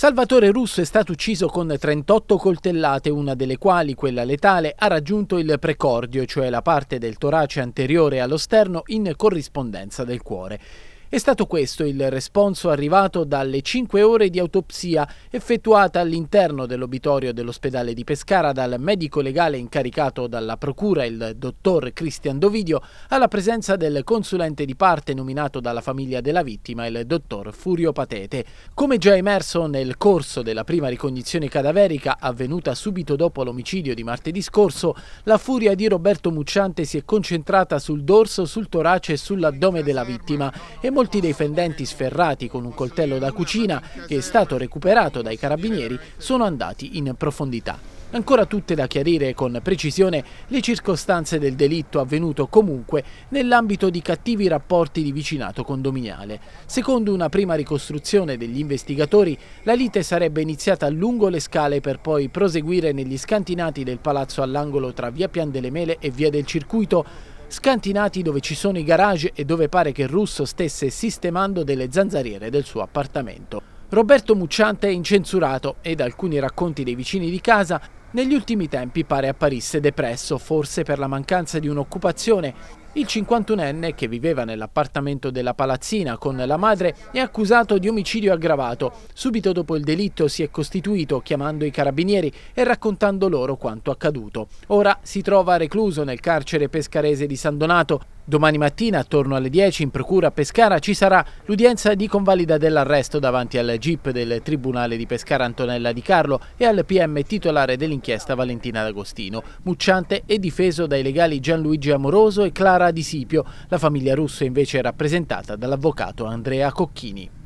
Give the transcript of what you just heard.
Salvatore Russo è stato ucciso con 38 coltellate, una delle quali, quella letale, ha raggiunto il precordio, cioè la parte del torace anteriore allo sterno in corrispondenza del cuore. È stato questo il responso arrivato dalle 5 ore di autopsia effettuata all'interno dell'obitorio dell'ospedale di Pescara dal medico legale incaricato dalla procura, il dottor Cristian Dovidio, alla presenza del consulente di parte nominato dalla famiglia della vittima, il dottor Furio Patete. Come già emerso nel corso della prima ricognizione cadaverica avvenuta subito dopo l'omicidio di martedì scorso, la furia di Roberto Mucciante si è concentrata sul dorso, sul torace e sull'addome della vittima e Molti dei fendenti sferrati con un coltello da cucina, che è stato recuperato dai carabinieri, sono andati in profondità. Ancora tutte da chiarire con precisione le circostanze del delitto avvenuto comunque nell'ambito di cattivi rapporti di vicinato condominiale. Secondo una prima ricostruzione degli investigatori, la lite sarebbe iniziata lungo le scale per poi proseguire negli scantinati del palazzo all'angolo tra via Pian delle Mele e via del Circuito, scantinati dove ci sono i garage e dove pare che il russo stesse sistemando delle zanzariere del suo appartamento. Roberto Mucciante è incensurato ed alcuni racconti dei vicini di casa negli ultimi tempi pare apparisse depresso, forse per la mancanza di un'occupazione. Il 51enne, che viveva nell'appartamento della palazzina con la madre, è accusato di omicidio aggravato. Subito dopo il delitto si è costituito chiamando i carabinieri e raccontando loro quanto accaduto. Ora si trova recluso nel carcere pescarese di San Donato, Domani mattina, attorno alle 10, in procura a Pescara ci sarà l'udienza di convalida dell'arresto davanti al GIP del Tribunale di Pescara Antonella Di Carlo e al PM titolare dell'inchiesta Valentina D'Agostino. Mucciante e difeso dai legali Gianluigi Amoroso e Clara Di Sipio. La famiglia russa invece è rappresentata dall'avvocato Andrea Cocchini.